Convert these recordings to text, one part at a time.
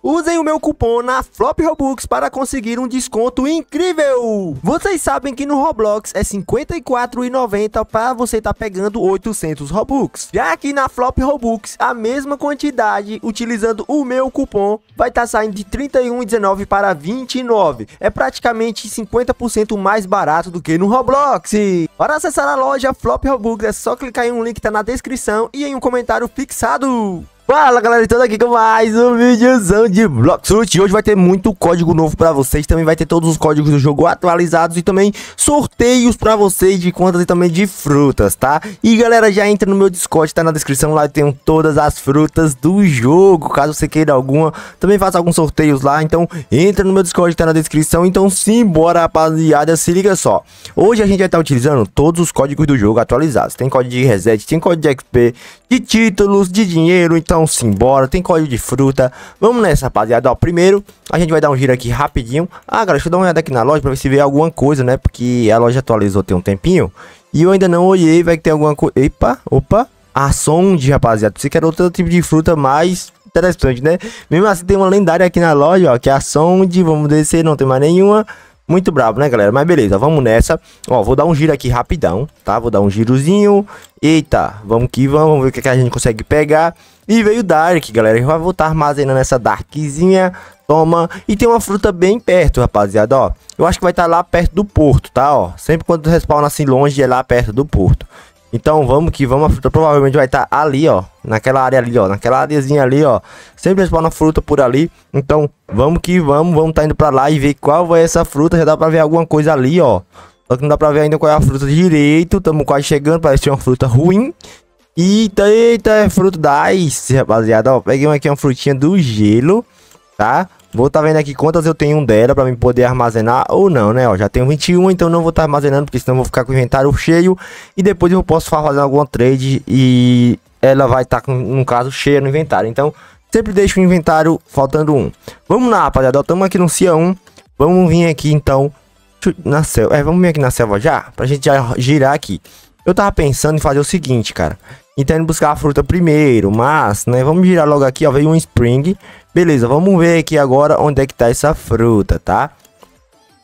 Usem o meu cupom na Flop Robux para conseguir um desconto incrível! Vocês sabem que no Roblox é R$ 54,90 para você estar tá pegando 800 Robux. Já aqui na Flop Robux, a mesma quantidade, utilizando o meu cupom, vai estar tá saindo de R$ 31,19 para R$ 29. É praticamente 50% mais barato do que no Roblox. Para acessar a loja Flop Robux é só clicar em um link que está na descrição e em um comentário fixado. Fala galera, tudo então aqui com mais um vídeozão de Blocksuit Hoje vai ter muito código novo pra vocês Também vai ter todos os códigos do jogo atualizados E também sorteios pra vocês de contas e também de frutas, tá? E galera, já entra no meu Discord, tá na descrição Lá eu tenho todas as frutas do jogo Caso você queira alguma, também faço alguns sorteios lá Então entra no meu Discord, tá na descrição Então simbora rapaziada, se liga só Hoje a gente vai estar tá utilizando todos os códigos do jogo atualizados Tem código de reset, tem código de XP, de títulos, de dinheiro Então então simbora, tem código de fruta Vamos nessa rapaziada, ó, primeiro a gente vai dar um giro aqui rapidinho Ah galera, deixa eu dar uma olhada aqui na loja pra ver se vê alguma coisa, né Porque a loja atualizou tem um tempinho E eu ainda não olhei, vai que tem alguma coisa Epa, opa, a ah, sonde rapaziada Você quer outro tipo de fruta, mais interessante, né Mesmo assim tem uma lendária aqui na loja, ó, que é a sonde Vamos descer, não tem mais nenhuma muito bravo, né, galera? Mas beleza, vamos nessa. Ó, vou dar um giro aqui rapidão, tá? Vou dar um girozinho. Eita, vamos que vamos, vamos ver o que, é que a gente consegue pegar. E veio Dark, galera. Eu vou estar armazenando essa Darkzinha. Toma. E tem uma fruta bem perto, rapaziada, ó. Eu acho que vai estar tá lá perto do porto, tá, ó. Sempre quando respawna assim longe, é lá perto do porto. Então vamos que vamos, a fruta provavelmente vai estar tá ali, ó, naquela área ali, ó, naquela areazinha ali, ó. Sempre respawna fruta por ali. Então vamos que vamos, vamos tá indo pra lá e ver qual vai essa fruta. Já dá pra ver alguma coisa ali, ó. Só que não dá pra ver ainda qual é a fruta direito. Tamo quase chegando, parece é uma fruta ruim. Eita, eita, é fruto da ice, rapaziada. Ó, peguei aqui uma frutinha do gelo, tá? Vou estar tá vendo aqui quantas eu tenho dela para mim poder armazenar ou não, né? Ó, já tenho 21, então não vou estar tá armazenando, porque senão vou ficar com o inventário cheio. E depois eu posso fazer alguma trade e ela vai estar, tá, com, no caso, cheia no inventário. Então, sempre deixo o inventário faltando um. Vamos lá, rapaziada. Estamos aqui no CIA 1. Vamos vir aqui, então, na selva. É, vamos vir aqui na selva já, pra gente já girar aqui. Eu tava pensando em fazer o seguinte, cara. Então, buscar a fruta primeiro, mas, né, vamos girar logo aqui, ó, veio um spring. Beleza, vamos ver aqui agora onde é que tá essa fruta, tá?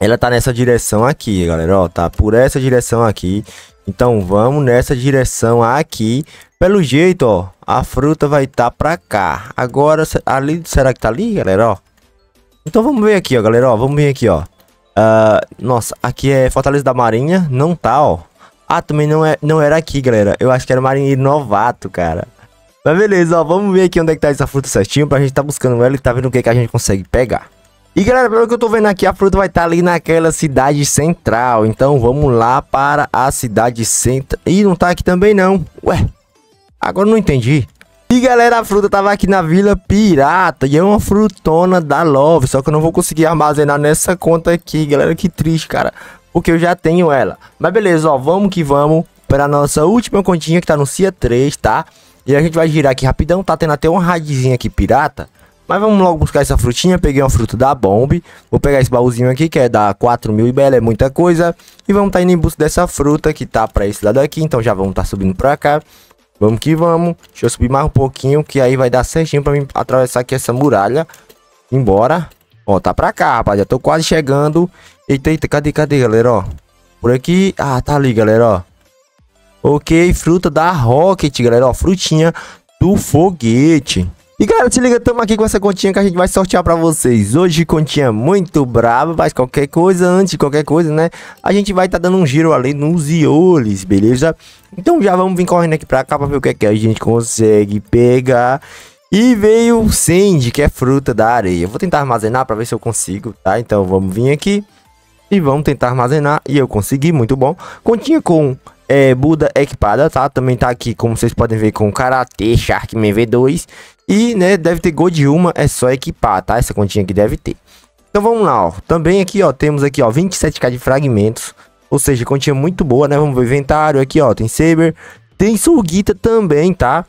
Ela tá nessa direção aqui, galera, ó, tá por essa direção aqui. Então vamos nessa direção aqui. Pelo jeito, ó, a fruta vai estar tá pra cá. Agora, ali, será que tá ali, galera, ó? Então vamos ver aqui, ó, galera, ó, vamos ver aqui, ó. Uh, nossa, aqui é Fortaleza da Marinha, não tá, ó. Ah, também não, é, não era aqui, galera. Eu acho que era marinheiro novato, cara. Mas beleza, ó, vamos ver aqui onde é que tá essa fruta certinho pra gente tá buscando ela e tá vendo o que que a gente consegue pegar. E galera, pelo que eu tô vendo aqui, a fruta vai estar tá ali naquela cidade central. Então vamos lá para a cidade central. Ih, não tá aqui também não. Ué, agora não entendi. E galera, a fruta tava aqui na Vila Pirata e é uma frutona da Love. Só que eu não vou conseguir armazenar nessa conta aqui, galera. Que triste, cara. Porque eu já tenho ela. Mas beleza, ó, vamos que vamos para nossa última continha que tá no CIA 3, tá? E a gente vai girar aqui rapidão, tá tendo até uma raidzinha aqui pirata. Mas vamos logo buscar essa frutinha, peguei uma fruta da bomba Vou pegar esse baúzinho aqui, que é da 4 mil e bela, é muita coisa. E vamos tá indo em busca dessa fruta, que tá pra esse lado aqui, então já vamos tá subindo pra cá. Vamos que vamos. Deixa eu subir mais um pouquinho, que aí vai dar certinho pra mim atravessar aqui essa muralha. Embora. Ó, tá pra cá, rapaz, já tô quase chegando. Eita, eita, cadê, cadê, galera, ó. Por aqui. Ah, tá ali, galera, ó ok? Fruta da Rocket, galera, ó, frutinha do foguete. E galera, se liga, estamos aqui com essa continha que a gente vai sortear para vocês. Hoje continha muito brava, mas qualquer coisa, antes de qualquer coisa, né? A gente vai estar tá dando um giro ali nos ioles, beleza? Então já vamos vir correndo aqui para cá pra ver o que, é que a gente consegue pegar. E veio o Sandy, que é fruta da areia. Eu vou tentar armazenar para ver se eu consigo, tá? Então vamos vir aqui e vamos tentar armazenar. E eu consegui, muito bom. Continha com é, Buda equipada, tá? Também tá aqui, como vocês podem ver, com Karate, Shark, MV2. E, né, deve ter Gold de uma, é só equipar, tá? Essa continha aqui deve ter. Então vamos lá, ó. Também aqui, ó, temos aqui, ó, 27k de fragmentos. Ou seja, continha muito boa, né? Vamos ver o inventário aqui, ó. Tem Saber, tem Sulguita também, tá?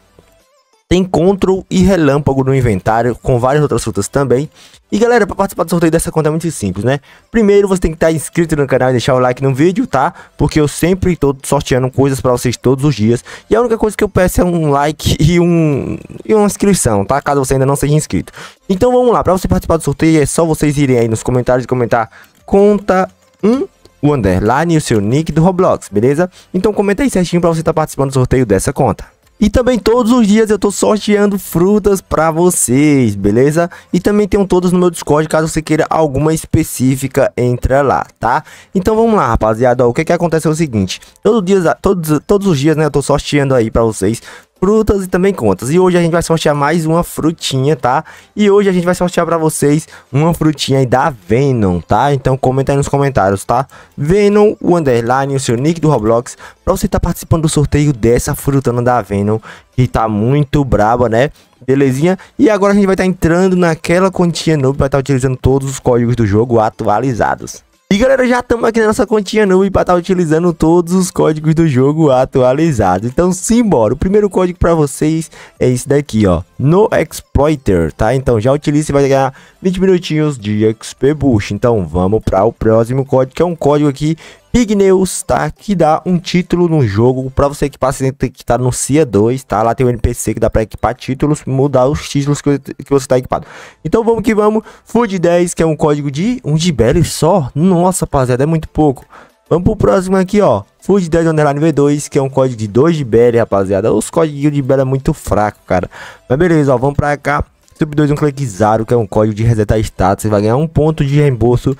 Tem Control e Relâmpago no inventário, com várias outras frutas também. E galera, para participar do sorteio dessa conta é muito simples, né? Primeiro você tem que estar inscrito no canal e deixar o like no vídeo, tá? Porque eu sempre estou sorteando coisas para vocês todos os dias. E a única coisa que eu peço é um like e, um, e uma inscrição, tá? Caso você ainda não seja inscrito. Então vamos lá, para você participar do sorteio é só vocês irem aí nos comentários e comentar conta 1 o underline e o seu nick do Roblox, beleza? Então comenta aí certinho para você estar tá participando do sorteio dessa conta. E também todos os dias eu tô sorteando frutas para vocês, beleza? E também tenho todas no meu Discord, caso você queira alguma específica, entra lá, tá? Então vamos lá, rapaziada, o que que acontece é o seguinte, todo dia, todos, todos os dias, né, eu tô sorteando aí para vocês frutas e também contas. E hoje a gente vai sortear mais uma frutinha, tá? E hoje a gente vai sortear pra vocês uma frutinha aí da Venom, tá? Então comenta aí nos comentários, tá? Venom, o underline, o seu nick do Roblox, pra você estar tá participando do sorteio dessa frutana da Venom, que tá muito braba, né? Belezinha? E agora a gente vai estar tá entrando naquela continha noob, vai estar tá utilizando todos os códigos do jogo atualizados. E galera, já estamos aqui na nossa continha nuvem para estar tá utilizando todos os códigos do jogo atualizado. Então simbora, o primeiro código para vocês é esse daqui ó, no Exploiter, tá? Então já utilize e vai ganhar 20 minutinhos de XP Boost. Então vamos para o próximo código, que é um código aqui Pigneus, tá? Que dá um título no jogo. Pra você equipar, você tem que estar tá no CIA 2, tá? Lá tem um NPC que dá pra equipar títulos, mudar os títulos que, que você tá equipado. Então vamos que vamos. Food 10, que é um código de um belo só. Nossa, rapaziada, é muito pouco. Vamos pro próximo aqui, ó. Food 10 Underline V2, que é um código de 2 belo rapaziada. Os códigos de belo é muito fraco, cara. Mas beleza, ó. Vamos pra cá. Sub 2 um clique Zaro, que é um código de resetar status. Você vai ganhar um ponto de reembolso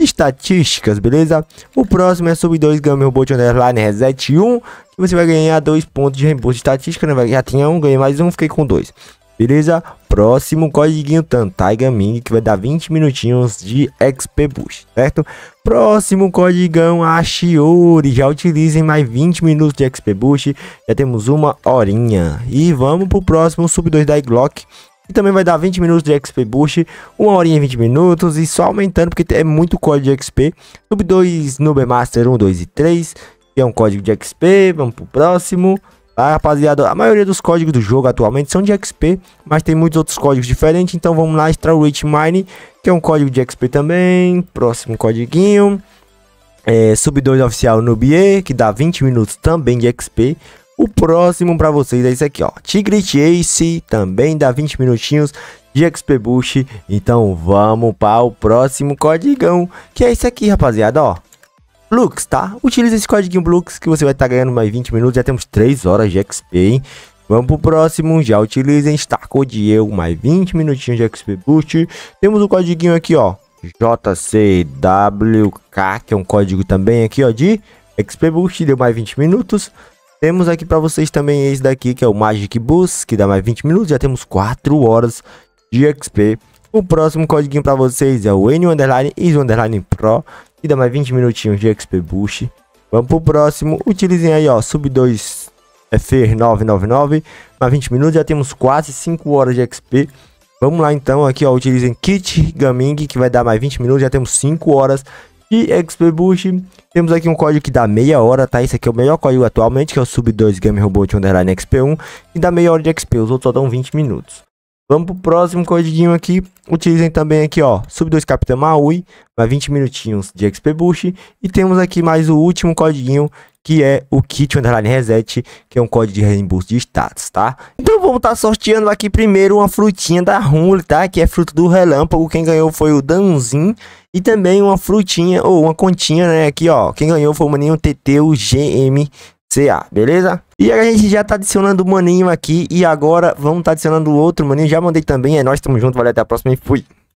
estatísticas, beleza? O próximo é sobre dois Game Robot Underline né? Reset 1, que você vai ganhar dois pontos de reembolso de estatística, né? Já tinha um, ganhei mais um, fiquei com dois. Beleza? Próximo código Tantaiga Ming, que vai dar 20 minutinhos de XP Boost, certo? Próximo código Ashiori, já utilizem mais 20 minutos de XP Boost, já temos uma horinha. E vamos pro próximo Sub 2 da Glock, e também vai dar 20 minutos de XP Boost, 1 horinha e 20 minutos e só aumentando porque é muito código de XP. Sub 2, Noob Master 1, 2 e 3, que é um código de XP, vamos pro próximo. Tá, rapaziada, a maioria dos códigos do jogo atualmente são de XP, mas tem muitos outros códigos diferentes, então vamos lá, Extra Rich Mine, que é um código de XP também, próximo codiguinho, é, Sub 2 Oficial Nubie, que dá 20 minutos também de XP, o próximo para vocês é esse aqui, ó. Tigre Chase, também dá 20 minutinhos de XP Boost. Então vamos para o próximo códigão, que é esse aqui, rapaziada, ó. Blux, tá? Utiliza esse código Blux que você vai estar tá ganhando mais 20 minutos. Já temos 3 horas de XP, hein? Vamos pro próximo, já utilizem Star eu, mais 20 minutinhos de XP Boost. Temos o um código aqui, ó, JCWK, que é um código também aqui, ó, de XP Boost, deu mais 20 minutos. Temos aqui pra vocês também esse daqui, que é o Magic Boost, que dá mais 20 minutos. Já temos 4 horas de XP. O próximo código pra vocês é o N Underline e Underline Pro, que dá mais 20 minutinhos de XP Boost. Vamos pro próximo. Utilizem aí, ó, Sub 2 é, FR999, mais 20 minutos. Já temos quase 5 horas de XP. Vamos lá então, aqui ó, utilizem Kit Gaming, que vai dar mais 20 minutos, já temos 5 horas e XP Boost. Temos aqui um código que dá meia hora, tá? Esse aqui é o melhor código atualmente, que é o Sub 2 Game Robot Underline XP1, e dá meia hora de XP, os outros só dão 20 minutos. Vamos pro próximo codiguinho aqui. Utilizem também aqui, ó, Sub 2 Capitã Maui, mais 20 minutinhos de XP Boost. E temos aqui mais o último codiguinho, que é o Kit Underline Reset, que é um código de reembolso de status, tá? Então vamos estar tá sorteando aqui primeiro uma frutinha da Rumble, tá? Que é fruto do relâmpago. Quem ganhou foi o Danzin. E também uma frutinha, ou uma continha, né? Aqui, ó. Quem ganhou foi o Maninho TT, o GM CA, beleza? E a gente já tá adicionando o maninho aqui e agora vamos tá adicionando outro maninho. Já mandei também, é nós, tamo junto, valeu, até a próxima e fui!